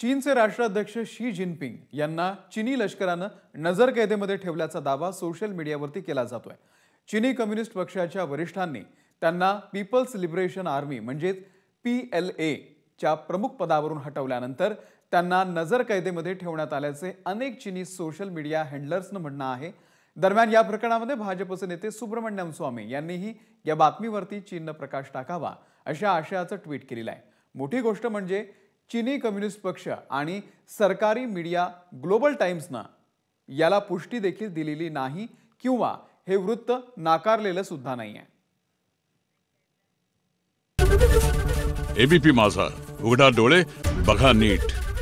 चीनचे राष्ट्राध्यक्ष Xi Jinping यांना चिनी लष्करानं नजरकैदेमध्ये ठेवल्याचा दावा सोशल मीडियावरती केला जातोय चिनी कम्युनिस्ट पक्षाच्या वरिष्ठांनी त्यांना पीपल्स लिबरेशन आर्मी म्हणजेच पी एल एच्या प्रमुख पदावरून हटवल्यानंतर त्यांना नजरकैदेमध्ये ठेवण्यात आल्याचे अनेक चिनी सोशल मीडिया हँडलर्सनं म्हणणं आहे दरम्यान या प्रकरणामध्ये भाजपचे नेते सुब्रमण्यम स्वामी यांनीही या बातमीवरती चीननं प्रकाश टाकावा अशा आशयाचं ट्विट केलेलं आहे मोठी गोष्ट म्हणजे चिनी कम्युनिस्ट पक्ष आणि सरकारी मीडिया ग्लोबल टाइम्सनं याला पुष्टी देखील दिलेली नाही किंवा हे वृत्त नाकारलेलं सुद्धा नाही आहे एबीपी माझा उघडा डोळे बघा नीट